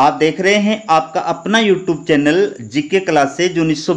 आप देख रहे हैं आपका अपना यूट्यूब चैनल जीके क्लासेज उन्नीस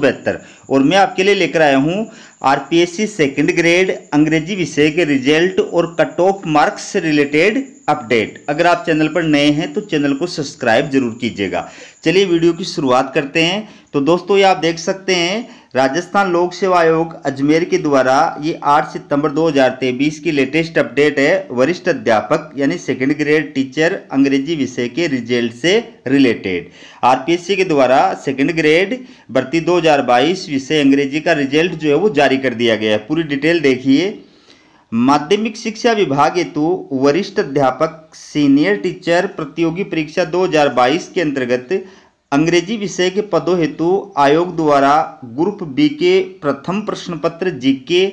और मैं आपके लिए लेकर आया हूं आरपीएससी सेकंड ग्रेड अंग्रेजी विषय के रिजल्ट और कट ऑफ मार्क्स से रिलेटेड अपडेट अगर आप चैनल पर नए हैं तो चैनल को सब्सक्राइब जरूर कीजिएगा चलिए वीडियो की शुरुआत करते हैं तो दोस्तों ये आप देख सकते हैं राजस्थान लोक सेवा आयोग अजमेर के द्वारा ये 8 सितंबर 2023 की लेटेस्ट अपडेट है वरिष्ठ अध्यापक यानी सेकंड ग्रेड टीचर अंग्रेजी विषय के रिजल्ट से रिलेटेड आरपीएससी के द्वारा सेकंड ग्रेड भर्ती 2022 विषय अंग्रेजी का रिजल्ट जो है वो जारी कर दिया गया है पूरी डिटेल देखिए माध्यमिक शिक्षा विभाग हेतु वरिष्ठ अध्यापक सीनियर टीचर प्रतियोगी परीक्षा 2022 के अंतर्गत अंग्रेजी विषय के पदों हेतु आयोग द्वारा ग्रुप बी के प्रथम प्रश्न पत्र जीके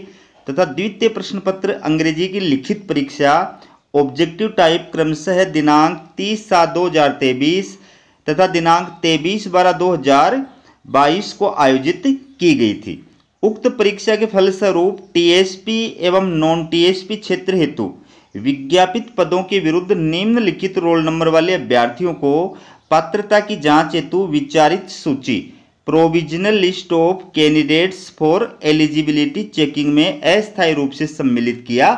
तथा द्वितीय प्रश्न पत्र अंग्रेजी की लिखित परीक्षा ऑब्जेक्टिव टाइप क्रमशः दिनांक तीस सात दो हजार तेईस तथा दिनांक तेईस बारह दो हजार बाईस को आयोजित की गई थी उक्त परीक्षा के फलस्वरूप टीएसपी एवं नॉन टीएसपी क्षेत्र हेतु विज्ञापित पदों के विरुद्ध निम्नलिखित रोल नंबर वाले अभ्यर्थियों को पात्रता की जांच हेतु विचारित सूची provisional list of candidates for eligibility checking में अस्थायी रूप से सम्मिलित किया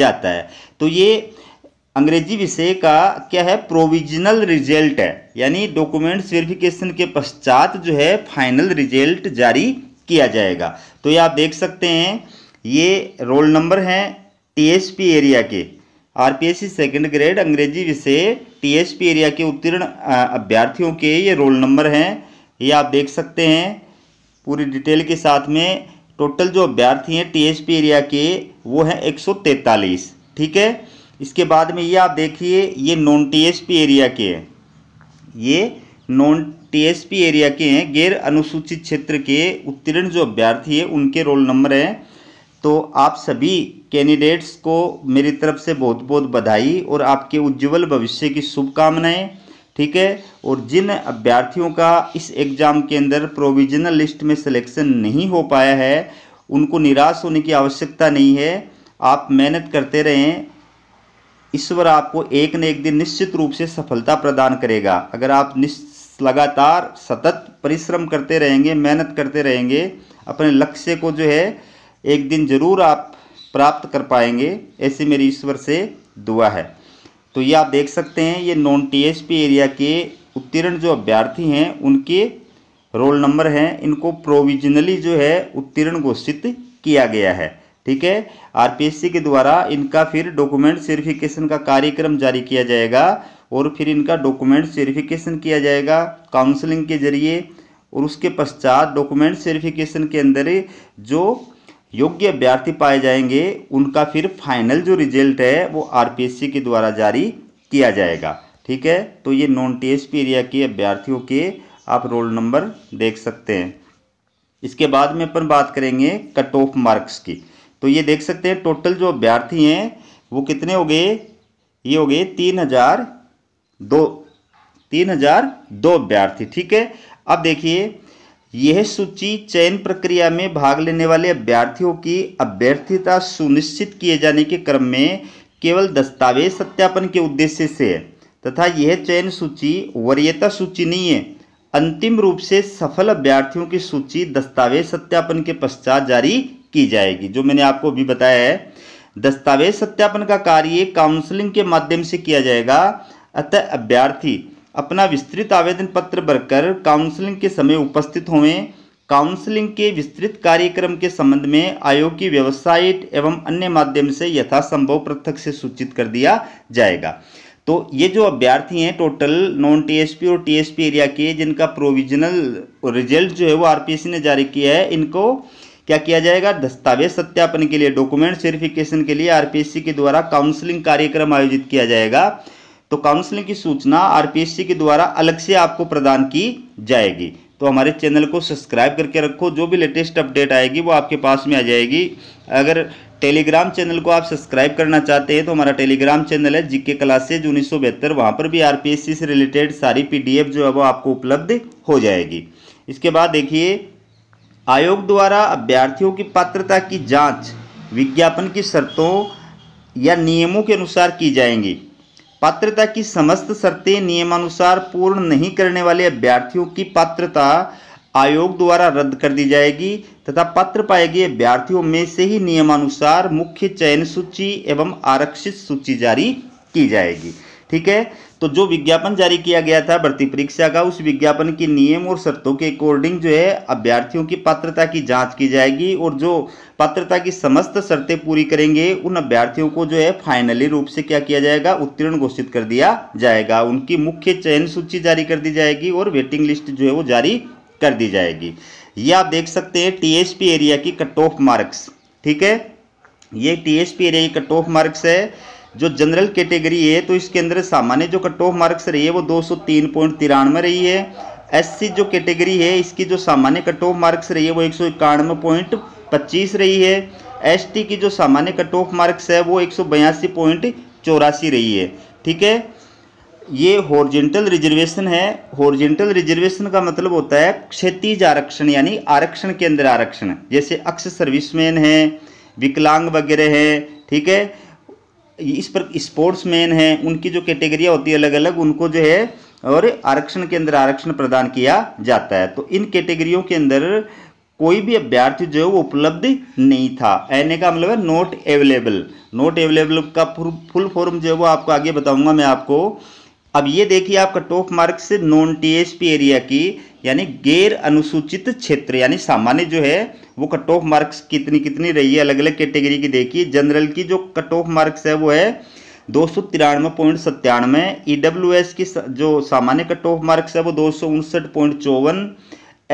जाता है तो ये अंग्रेजी विषय का क्या है प्रोविजनल रिजल्ट है यानी डॉक्यूमेंट्स वेरिफिकेशन के पश्चात जो है फाइनल रिजल्ट जारी किया जाएगा तो ये आप देख सकते हैं ये रोल नंबर हैं टी एरिया के आरपीएससी सेकंड ग्रेड अंग्रेजी विषय टीएसपी एरिया के उत्तीर्ण अभ्यर्थियों के ये रोल नंबर हैं ये आप देख सकते हैं पूरी डिटेल के साथ में टोटल जो अभ्यर्थी हैं टीएसपी एरिया के वो हैं एक ठीक है इसके बाद में ये आप देखिए ये नॉन टीएसपी एरिया के हैं ये नॉन टीएसपी एरिया के हैं गैर अनुसूचित क्षेत्र के उत्तीर्ण जो अभ्यर्थी है उनके रोल नंबर हैं तो आप सभी कैंडिडेट्स को मेरी तरफ से बहुत बहुत बधाई और आपके उज्जवल भविष्य की शुभकामनाएं ठीक है और जिन अभ्यर्थियों का इस एग्ज़ाम के अंदर प्रोविजनल लिस्ट में सिलेक्शन नहीं हो पाया है उनको निराश होने की आवश्यकता नहीं है आप मेहनत करते रहें ईश्वर आपको एक न एक दिन निश्चित रूप से सफलता प्रदान करेगा अगर आप लगातार सतत परिश्रम करते रहेंगे मेहनत करते रहेंगे अपने लक्ष्य को जो है एक दिन ज़रूर आप प्राप्त कर पाएंगे ऐसी मेरी ईश्वर से दुआ है तो ये आप देख सकते हैं ये नॉन टीएसपी एरिया के उत्तीर्ण जो अभ्यर्थी हैं उनके रोल नंबर हैं इनको प्रोविजनली जो है उत्तीर्ण घोषित किया गया है ठीक है आरपीएससी के द्वारा इनका फिर डॉक्यूमेंट वेरिफिकेशन का कार्यक्रम जारी किया जाएगा और फिर इनका डॉक्यूमेंट वेरिफिकेशन किया जाएगा काउंसलिंग के जरिए और उसके पश्चात डॉक्यूमेंट वेरिफिकेशन के अंदर जो योग्य अभ्यर्थी पाए जाएंगे उनका फिर फाइनल जो रिजल्ट है वो आरपीएससी के द्वारा जारी किया जाएगा ठीक है तो ये नॉन टीएसपी एरिया के अभ्यर्थियों के आप रोल नंबर देख सकते हैं इसके बाद में अपन बात करेंगे कट ऑफ मार्क्स की तो ये देख सकते हैं टोटल जो अभ्यर्थी हैं वो कितने हो गए ये हो गए तीन हजार दो तीन हजार दो अभ्यर्थी ठीक है अब देखिए यह सूची चयन प्रक्रिया में भाग लेने वाले अभ्यर्थियों की अभ्यर्थता सुनिश्चित किए जाने के क्रम में केवल दस्तावेज सत्यापन के उद्देश्य से है तथा यह चयन सूची वरीयता सूची नहीं है अंतिम रूप से सफल अभ्यर्थियों की सूची दस्तावेज सत्यापन के पश्चात जारी की जाएगी जो मैंने आपको अभी बताया है दस्तावेज सत्यापन का कार्य काउंसलिंग के माध्यम से किया जाएगा अतः अभ्यर्थी अपना विस्तृत आवेदन पत्र भरकर काउंसलिंग के समय उपस्थित हों काउंसलिंग के विस्तृत कार्यक्रम के संबंध में आयोग की वेबसाइट एवं अन्य माध्यम से यथासंभव पृथक से सूचित कर दिया जाएगा तो ये जो अभ्यर्थी हैं टोटल नॉन टीएसपी और टीएसपी एरिया के जिनका प्रोविजनल रिजल्ट जो है वो आरपीएससी ने जारी किया है इनको क्या किया जाएगा दस्तावेज सत्यापन के लिए डॉक्यूमेंट वेरिफिकेशन के लिए आरपीएससी के द्वारा काउंसलिंग कार्यक्रम आयोजित किया जाएगा तो काउंसलिंग की सूचना आरपीएससी के द्वारा अलग से आपको प्रदान की जाएगी तो हमारे चैनल को सब्सक्राइब करके रखो जो भी लेटेस्ट अपडेट आएगी वो आपके पास में आ जाएगी अगर टेलीग्राम चैनल को आप सब्सक्राइब करना चाहते हैं तो हमारा टेलीग्राम चैनल है जीके क्लासेज उन्नीस सौ बहत्तर वहाँ पर भी आरपीएससी से रिलेटेड सारी पीडीएफ जो है वो आपको उपलब्ध हो जाएगी इसके बाद देखिए आयोग द्वारा अभ्यर्थियों की पात्रता की जाँच विज्ञापन की शर्तों या नियमों के अनुसार की जाएंगी पात्रता की समस्त शर्तें नियमानुसार पूर्ण नहीं करने वाले अभ्यर्थियों की पात्रता आयोग द्वारा रद्द कर दी जाएगी तथा पात्र पाए गए अभ्यर्थियों में से ही नियमानुसार मुख्य चयन सूची एवं आरक्षित सूची जारी की जाएगी ठीक है तो जो विज्ञापन जारी किया गया था भर्ती परीक्षा का उस विज्ञापन के नियम और शर्तों के अकॉर्डिंग जो है अभ्यर्थियों की पात्रता की जांच की जाएगी और जो पात्रता की समस्त शर्तें पूरी करेंगे उन अभ्यर्थियों को जो है फाइनली रूप से क्या किया जाएगा उत्तीर्ण घोषित कर दिया जाएगा उनकी मुख्य चयन सूची जारी कर दी जाएगी और वेटिंग लिस्ट जो है वो जारी कर दी जाएगी ये आप देख सकते हैं टीएसपी एरिया की कट ऑफ मार्क्स ठीक है ये टीएसपी एरिया की कट ऑफ मार्क्स है जो जनरल कैटेगरी है तो इसके अंदर सामान्य जो कट ऑफ मार्क्स रही है वो दो सौ तीन पॉइंट तिरानवे रही है एससी जो कैटेगरी है इसकी जो सामान्य कट ऑफ मार्क्स रही है वो एक सौ इक्यानवे पॉइंट पच्चीस रही है एसटी की जो सामान्य कट ऑफ मार्क्स है वो एक सौ बयासी पॉइंट चौरासी रही है ठीक है ये हॉर्जेंटल रिजर्वेशन है हॉर्जेंटल रिजर्वेशन का मतलब होता है क्षेत्रीय आरक्षण यानी आरक्षण के अंदर आरक्षण जैसे अक्ष सर्विसमैन है विकलांग वगैरह है ठीक है इस पर स्पोर्ट्स मैन हैं उनकी जो कैटेगरियाँ होती है अलग अलग उनको जो है और आरक्षण के अंदर आरक्षण प्रदान किया जाता है तो इन कैटेगरियों के अंदर कोई भी अभ्यर्थी जो है वो उपलब्ध नहीं था एन का मतलब है नॉट अवेलेबल नॉट अवेलेबल का फुल फॉर्म जो है वो आपको आगे बताऊंगा मैं आपको अब ये देखिए आपका top marks non T area की यानी गैर अनुसूचित क्षेत्र यानी सामान्य जो है वो कट ऑफ मार्क्स कितनी कितनी रही है अलग अलग कैटेगरी की देखिए जनरल की जो कट ऑफ मार्क्स है वो है दो सौ तिरानवे पॉइंट सत्तानवे ई डब्ल्यू एस की जो सामान्य कट ऑफ मार्क्स है वो दो सौ उनसठ पॉइंट चौवन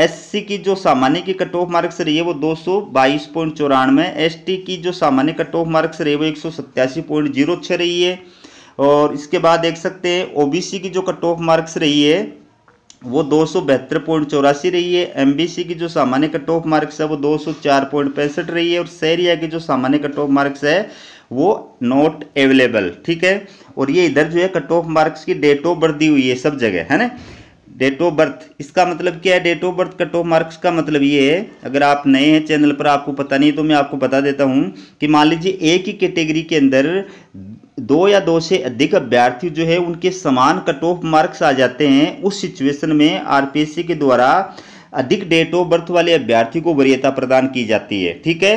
एस सी की जो सामान्य की कट ऑफ मार्क्स रही है वो दो सौ बाईस पॉइंट चौरानवे एस टी की जो सामान्य कट ऑफ मार्क्स रही है वो एक सौ सत्तासी पॉइंट जीरो छः रही है और इसके बाद देख सकते हैं ओबीसी की जो कट ऑफ मार्क्स रही है वो दो सौ बहत्तर पॉइंट चौरासी रही है एमबीसी की जो सामान्य कट ऑफ मार्क्स है वो दो सौ चार पॉइंट पैंसठ रही है और सैरिया की जो सामान्य कट ऑफ मार्क्स है वो नॉट अवेलेबल ठीक है और ये इधर जो है कट ऑफ मार्क्स की डेट ऑफ बर्थ दी हुई है सब जगह है ना डेट ऑफ बर्थ इसका मतलब क्या है date of birth cut off marks का मतलब ये है अगर आप नए हैं चैनल पर आपको पता नहीं तो मैं आपको बता देता हूँ कि मान लीजिए एक ही कैटेगरी के अंदर दो या दो से अधिक अभ्यर्थी जो है उनके समान कट ऑफ मार्क्स आ जाते हैं उस सिचुएशन में सी के द्वारा अधिक डेट ऑफ बर्थ वाले अभ्यर्थी को वरीयता प्रदान की जाती है ठीक है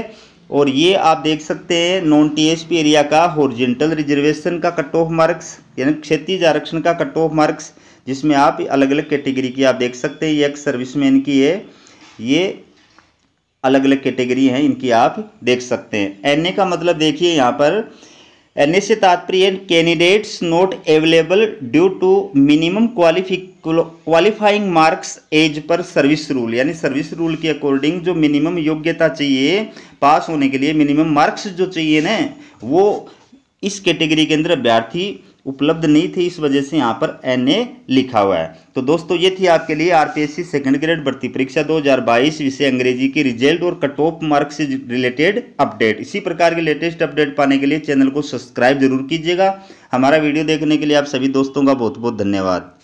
और ये आप देख सकते हैं नॉन टीएसपी एरिया का हॉर्जेंटल रिजर्वेशन का कट ऑफ मार्क्स यानी क्षेत्रीय आरक्षण का कट ऑफ मार्क्स जिसमें आप अलग अलग कैटेगरी की आप देख सकते हैं ये एक सर्विसमैन की है ये अलग अलग कैटेगरी हैं इनकी आप देख सकते हैं एन का मतलब देखिए यहाँ पर एन से तात्पर्य candidates not available due to minimum qualifying marks as per service rule यानी सर्विस रूल के अकॉर्डिंग जो मिनिमम योग्यता चाहिए पास होने के लिए मिनिमम मार्क्स जो चाहिए ना वो इस कैटेगरी के अंदर अभ्यर्थी उपलब्ध नहीं थी इस वजह से यहाँ पर एन ए लिखा हुआ है तो दोस्तों ये थी आपके लिए आरपीएससी सेकंड ग्रेड भर्ती परीक्षा 2022 विषय अंग्रेजी की रिजल्ट और कट ऑफ मार्क्स से रिलेटेड अपडेट इसी प्रकार के लेटेस्ट अपडेट पाने के लिए चैनल को सब्सक्राइब जरूर कीजिएगा हमारा वीडियो देखने के लिए आप सभी दोस्तों का बहुत बहुत धन्यवाद